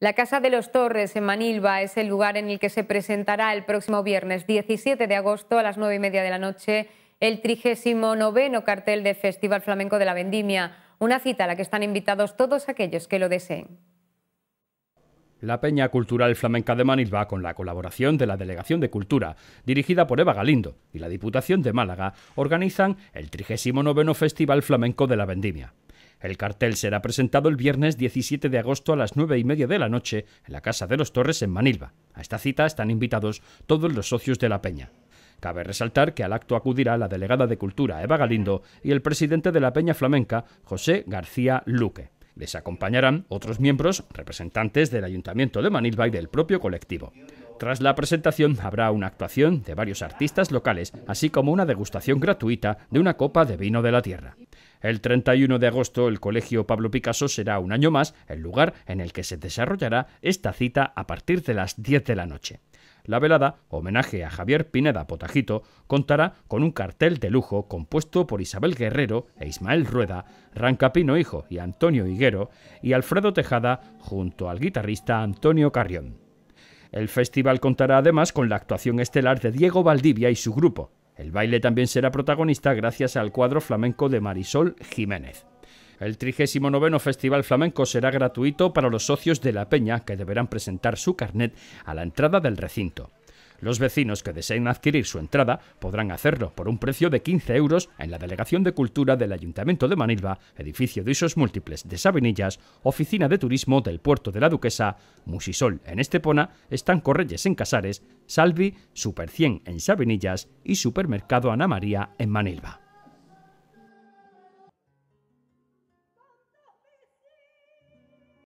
La Casa de los Torres en Manilva es el lugar en el que se presentará el próximo viernes 17 de agosto a las 9 y media de la noche el 39 cartel del Festival Flamenco de la Vendimia, una cita a la que están invitados todos aquellos que lo deseen. La Peña Cultural Flamenca de Manilva, con la colaboración de la Delegación de Cultura, dirigida por Eva Galindo, y la Diputación de Málaga, organizan el 39 Festival Flamenco de la Vendimia. El cartel será presentado el viernes 17 de agosto a las 9 y media de la noche en la Casa de los Torres en Manilva. A esta cita están invitados todos los socios de la Peña. Cabe resaltar que al acto acudirá la delegada de Cultura, Eva Galindo, y el presidente de la Peña Flamenca, José García Luque. Les acompañarán otros miembros, representantes del Ayuntamiento de Manilva y del propio colectivo. Tras la presentación habrá una actuación de varios artistas locales, así como una degustación gratuita de una copa de vino de la tierra. El 31 de agosto el Colegio Pablo Picasso será un año más el lugar en el que se desarrollará esta cita a partir de las 10 de la noche. La velada, homenaje a Javier Pineda Potajito, contará con un cartel de lujo compuesto por Isabel Guerrero e Ismael Rueda, Rancapino Hijo y Antonio Higuero, y Alfredo Tejada junto al guitarrista Antonio Carrión. El festival contará además con la actuación estelar de Diego Valdivia y su grupo, el baile también será protagonista gracias al cuadro flamenco de Marisol Jiménez. El 39 Festival Flamenco será gratuito para los socios de la Peña que deberán presentar su carnet a la entrada del recinto. Los vecinos que deseen adquirir su entrada podrán hacerlo por un precio de 15 euros en la Delegación de Cultura del Ayuntamiento de Manilva, edificio de usos múltiples de Sabinillas, Oficina de Turismo del Puerto de la Duquesa, Musisol en Estepona, Estanco Reyes en Casares, Salvi, Super 100 en Sabinillas y Supermercado Ana María en Manilva.